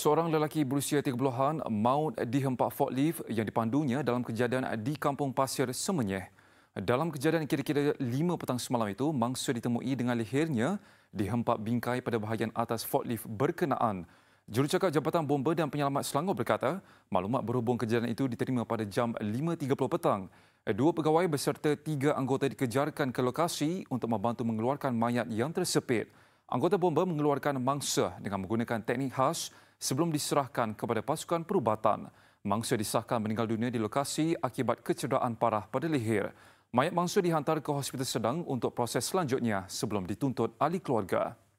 Seorang lelaki berusia 30-an maut dihempak forklift yang dipandunya dalam kejadian di Kampung Pasir Semenyeh. Dalam kejadian kira-kira 5 petang semalam itu, mangsa ditemui dengan lehernya dihempak bingkai pada bahagian atas forklift berkenaan. Jurucakap Jabatan Bomba dan Penyelamat Selangor berkata, maklumat berhubung kejadian itu diterima pada jam 5.30 petang. Dua pegawai beserta tiga anggota dikejarkan ke lokasi untuk membantu mengeluarkan mayat yang tersepit. Anggota bomba mengeluarkan mangsa dengan menggunakan teknik khas sebelum diserahkan kepada pasukan perubatan. Mangsa disahkan meninggal dunia di lokasi akibat kecederaan parah pada leher. Mayat mangsa dihantar ke hospital sedang untuk proses selanjutnya sebelum dituntut ahli keluarga.